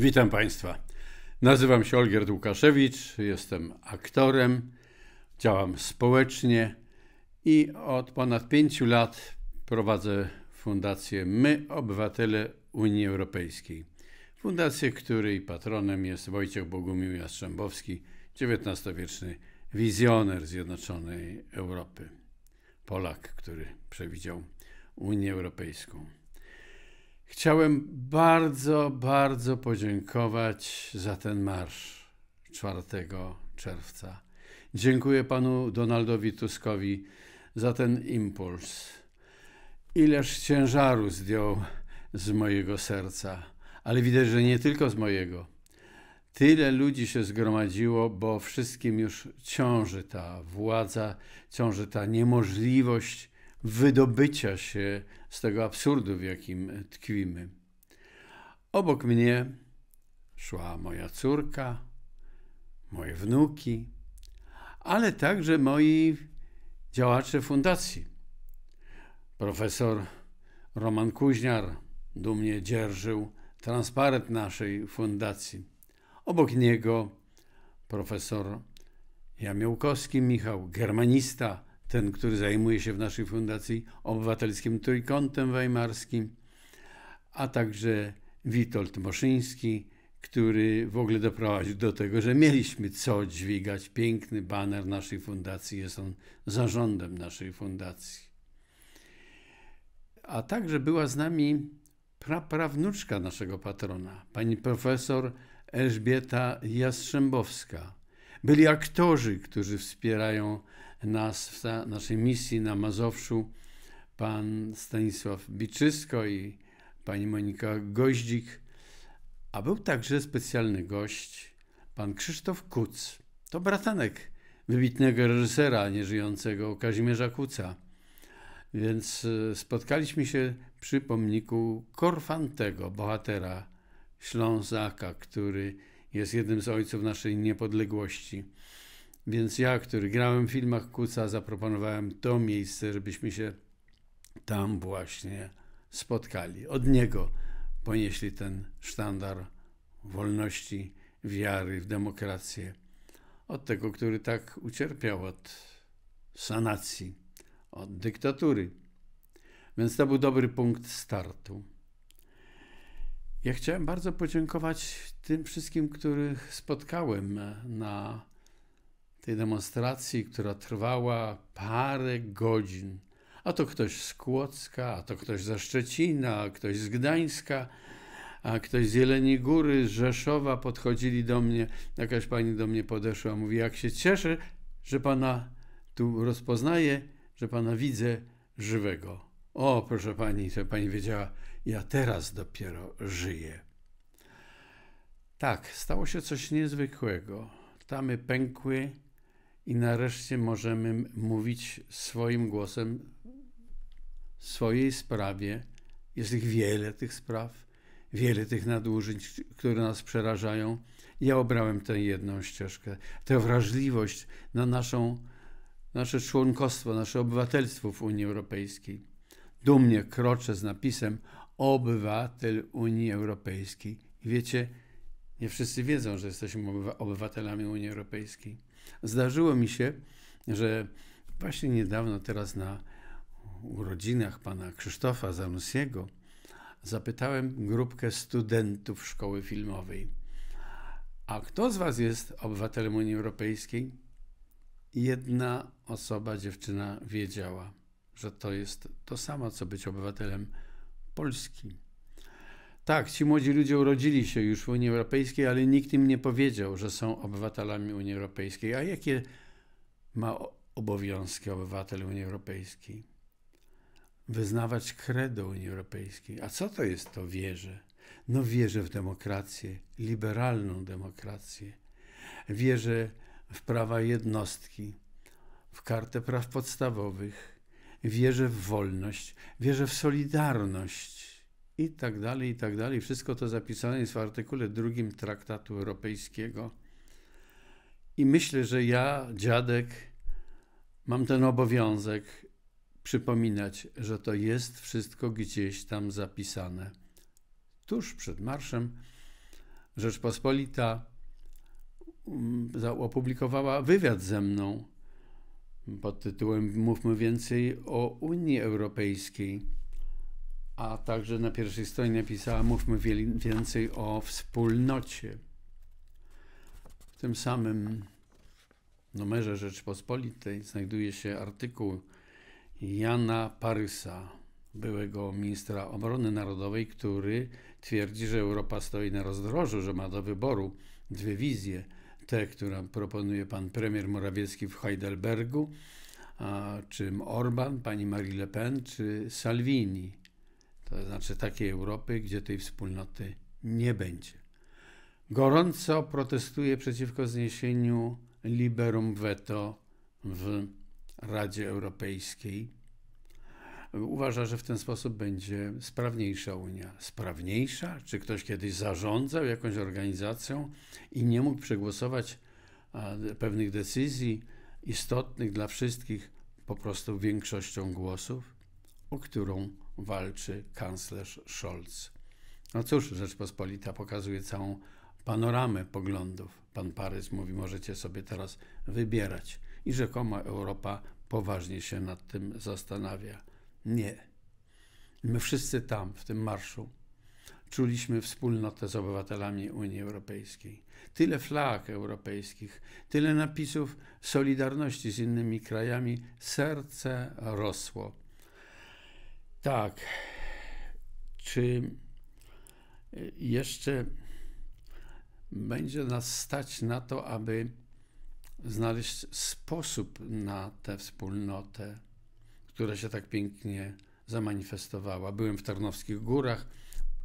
Witam Państwa. Nazywam się Olgierd Łukaszewicz, jestem aktorem, działam społecznie i od ponad pięciu lat prowadzę fundację My, Obywatele Unii Europejskiej. Fundację, której patronem jest Wojciech Bogumił Jastrzębowski, XIX-wieczny wizjoner Zjednoczonej Europy. Polak, który przewidział Unię Europejską. Chciałem bardzo, bardzo podziękować za ten marsz 4 czerwca. Dziękuję panu Donaldowi Tuskowi za ten impuls. Ileż ciężaru zdjął z mojego serca, ale widać, że nie tylko z mojego. Tyle ludzi się zgromadziło, bo wszystkim już ciąży ta władza, ciąży ta niemożliwość wydobycia się z tego absurdu, w jakim tkwimy. Obok mnie szła moja córka, moje wnuki, ale także moi działacze fundacji. Profesor Roman Kuźniar dumnie dzierżył transparent naszej fundacji. Obok niego profesor Jamiełkowski Michał, germanista, ten, który zajmuje się w naszej fundacji obywatelskim trójkątem weimarskim, a także Witold Moszyński, który w ogóle doprowadził do tego, że mieliśmy co dźwigać. Piękny baner naszej fundacji, jest on zarządem naszej fundacji. A także była z nami praprawnuczka naszego patrona, pani profesor Elżbieta Jastrzębowska. Byli aktorzy, którzy wspierają nas w naszej misji na Mazowszu pan Stanisław Biczysko i pani Monika Goździk, a był także specjalny gość, pan Krzysztof Kuc. To bratanek wybitnego reżysera nieżyjącego Kazimierza Kuca. Więc y, spotkaliśmy się przy pomniku Korfantego, bohatera Ślązaka, który jest jednym z ojców naszej niepodległości. Więc ja, który grałem w filmach Kuca, zaproponowałem to miejsce, żebyśmy się tam właśnie spotkali. Od niego ponieśli ten sztandar wolności, wiary w demokrację. Od tego, który tak ucierpiał od sanacji, od dyktatury. Więc to był dobry punkt startu. Ja chciałem bardzo podziękować tym wszystkim, których spotkałem na tej demonstracji, która trwała parę godzin. A to ktoś z Kłodzka, a to ktoś ze Szczecina, a ktoś z Gdańska, a ktoś z Jeleniej Góry, z Rzeszowa podchodzili do mnie. Jakaś pani do mnie podeszła, mówi, jak się cieszę, że pana tu rozpoznaję, że pana widzę żywego. O, proszę pani, to pani wiedziała, ja teraz dopiero żyję. Tak, stało się coś niezwykłego. Tamy pękły, i nareszcie możemy mówić swoim głosem w swojej sprawie. Jest ich wiele tych spraw, wiele tych nadużyć, które nas przerażają. Ja obrałem tę jedną ścieżkę, tę wrażliwość na naszą, nasze członkostwo, nasze obywatelstwo w Unii Europejskiej. Dumnie kroczę z napisem Obywatel Unii Europejskiej. I wiecie, nie wszyscy wiedzą, że jesteśmy obywatelami Unii Europejskiej. Zdarzyło mi się, że właśnie niedawno, teraz na urodzinach pana Krzysztofa Zanussiego, zapytałem grupkę studentów szkoły filmowej: A kto z was jest obywatelem Unii Europejskiej? Jedna osoba, dziewczyna, wiedziała, że to jest to samo, co być obywatelem Polski. Tak, ci młodzi ludzie urodzili się już w Unii Europejskiej, ale nikt im nie powiedział, że są obywatelami Unii Europejskiej. A jakie ma obowiązki obywatel Unii Europejskiej? Wyznawać kredo Unii Europejskiej. A co to jest to wierze? No wierzę w demokrację, liberalną demokrację. Wierzę w prawa jednostki, w kartę praw podstawowych. Wierzę w wolność, wierzę w solidarność i tak dalej, i tak dalej. Wszystko to zapisane jest w artykule drugim Traktatu Europejskiego. I myślę, że ja, dziadek, mam ten obowiązek przypominać, że to jest wszystko gdzieś tam zapisane. Tuż przed marszem Rzeczpospolita mm, opublikowała wywiad ze mną pod tytułem Mówmy więcej o Unii Europejskiej a także na pierwszej stronie napisała: Mówmy więcej o wspólnocie. W tym samym numerze Rzeczpospolitej znajduje się artykuł Jana Parysa, byłego ministra obrony narodowej, który twierdzi, że Europa stoi na rozdrożu, że ma do wyboru dwie wizje. Te, które proponuje pan premier Morawiecki w Heidelbergu, a czym Orban, pani Marie Le Pen czy Salvini to znaczy takiej Europy, gdzie tej wspólnoty nie będzie. Gorąco protestuje przeciwko zniesieniu liberum veto w Radzie Europejskiej. Uważa, że w ten sposób będzie sprawniejsza Unia. Sprawniejsza? Czy ktoś kiedyś zarządzał jakąś organizacją i nie mógł przegłosować pewnych decyzji istotnych dla wszystkich po prostu większością głosów? o którą walczy kanclerz Scholz. No cóż, Rzeczpospolita pokazuje całą panoramę poglądów. Pan Parys mówi, możecie sobie teraz wybierać. I rzekomo Europa poważnie się nad tym zastanawia. Nie. My wszyscy tam, w tym marszu, czuliśmy wspólnotę z obywatelami Unii Europejskiej. Tyle flag europejskich, tyle napisów solidarności z innymi krajami, serce rosło. Tak. Czy y, jeszcze będzie nas stać na to, aby znaleźć sposób na tę wspólnotę, która się tak pięknie zamanifestowała. Byłem w Tarnowskich Górach,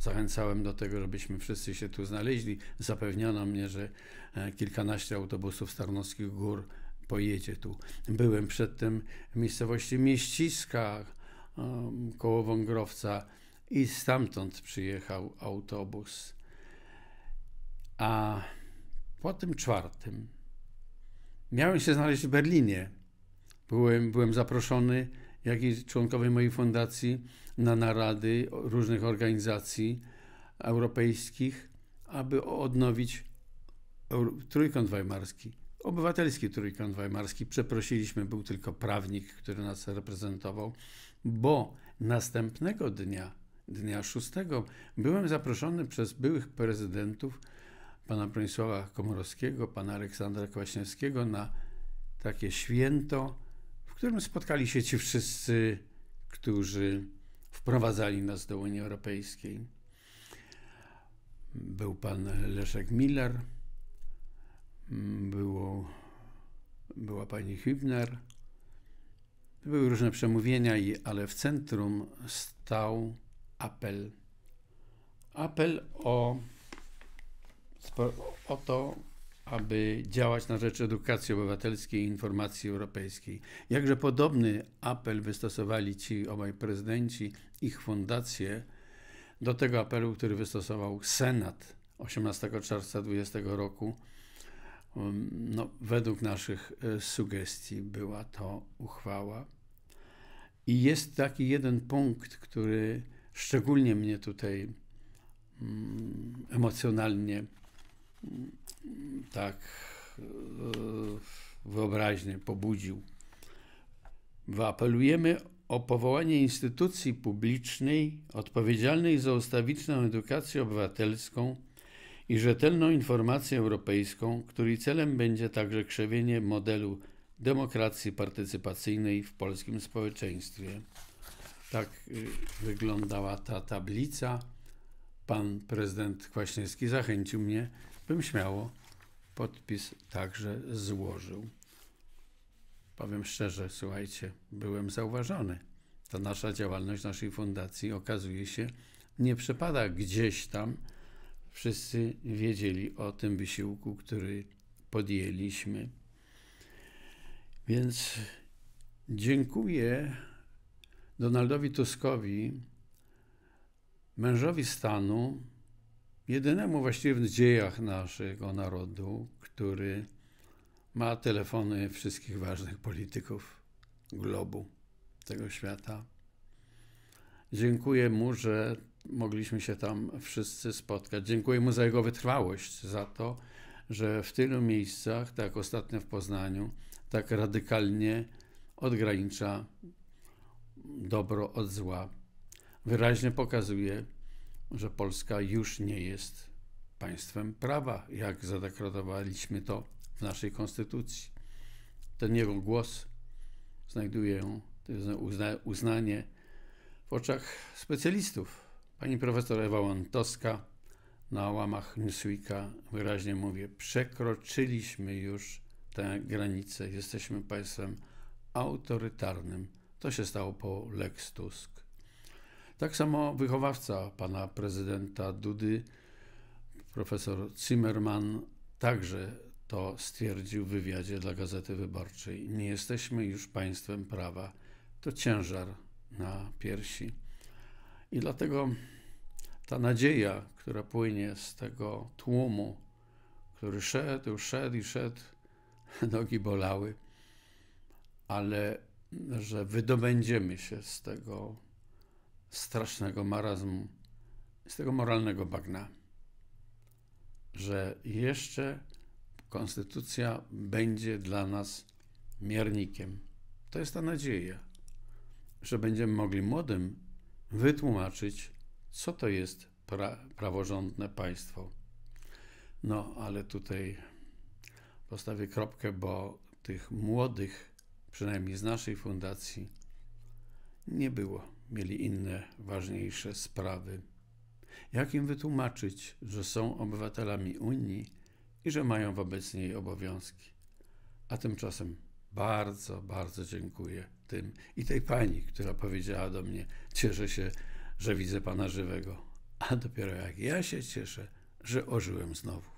zachęcałem do tego, żebyśmy wszyscy się tu znaleźli. Zapewniono mnie, że e, kilkanaście autobusów z Tarnowskich Gór pojedzie tu. Byłem przedtem w miejscowości Mieściska, koło Wągrowca i stamtąd przyjechał autobus. A po tym czwartym miałem się znaleźć w Berlinie. Byłem, byłem zaproszony, jak i członkowie mojej fundacji, na narady różnych organizacji europejskich, aby odnowić trójkąt weimarski. Obywatelski Trójkąt Weimarski przeprosiliśmy, był tylko prawnik, który nas reprezentował, bo następnego dnia, dnia 6, byłem zaproszony przez byłych prezydentów pana Bronisława Komorowskiego, pana Aleksandra Kwaśniewskiego na takie święto, w którym spotkali się ci wszyscy, którzy wprowadzali nas do Unii Europejskiej. Był pan Leszek Miller, było, była pani Hübner, były różne przemówienia, ale w centrum stał apel. Apel o, o to, aby działać na rzecz edukacji obywatelskiej i informacji europejskiej. Jakże podobny apel wystosowali ci obaj prezydenci, ich fundacje, do tego apelu, który wystosował Senat 18 czerwca 2020 roku Um, no, według naszych e, sugestii była to uchwała. I jest taki jeden punkt, który szczególnie mnie tutaj mm, emocjonalnie mm, tak e, wyobraźnie pobudził. Apelujemy o powołanie instytucji publicznej odpowiedzialnej za ustawiczną edukację obywatelską i rzetelną informację europejską, której celem będzie także krzewienie modelu demokracji partycypacyjnej w polskim społeczeństwie. Tak y, wyglądała ta tablica. Pan prezydent Kwaśniewski zachęcił mnie, bym śmiało podpis także złożył. Powiem szczerze, słuchajcie, byłem zauważony. Ta nasza działalność naszej fundacji okazuje się nie przepada gdzieś tam, wszyscy wiedzieli o tym wysiłku, który podjęliśmy. Więc dziękuję Donaldowi Tuskowi, mężowi stanu, jedynemu właściwie w dziejach naszego narodu, który ma telefony wszystkich ważnych polityków globu tego świata. Dziękuję mu, że mogliśmy się tam wszyscy spotkać. Dziękuję mu za jego wytrwałość, za to, że w tylu miejscach, tak ostatnio w Poznaniu, tak radykalnie odgranicza dobro od zła. Wyraźnie pokazuje, że Polska już nie jest państwem prawa, jak zadekretowaliśmy to w naszej konstytucji. Ten jego głos znajduje uznanie w oczach specjalistów Pani profesor Ewa Łątowska na łamach Newsweeka wyraźnie mówi, przekroczyliśmy już tę granicę, jesteśmy państwem autorytarnym. To się stało po Lex Tusk. Tak samo wychowawca pana prezydenta Dudy, profesor Zimmerman, także to stwierdził w wywiadzie dla Gazety Wyborczej. Nie jesteśmy już państwem prawa. To ciężar na piersi. I dlatego ta nadzieja, która płynie z tego tłumu, który szedł, szedł i szedł, nogi bolały, ale że wydobędziemy się z tego strasznego marazmu, z tego moralnego bagna, że jeszcze konstytucja będzie dla nas miernikiem. To jest ta nadzieja, że będziemy mogli młodym wytłumaczyć, co to jest pra praworządne państwo. No, ale tutaj postawię kropkę, bo tych młodych, przynajmniej z naszej fundacji, nie było. Mieli inne, ważniejsze sprawy. Jak im wytłumaczyć, że są obywatelami Unii i że mają wobec niej obowiązki? A tymczasem bardzo, bardzo dziękuję tym i tej pani, która powiedziała do mnie: Cieszę się, że widzę pana żywego. A dopiero jak ja się cieszę, że ożyłem znowu.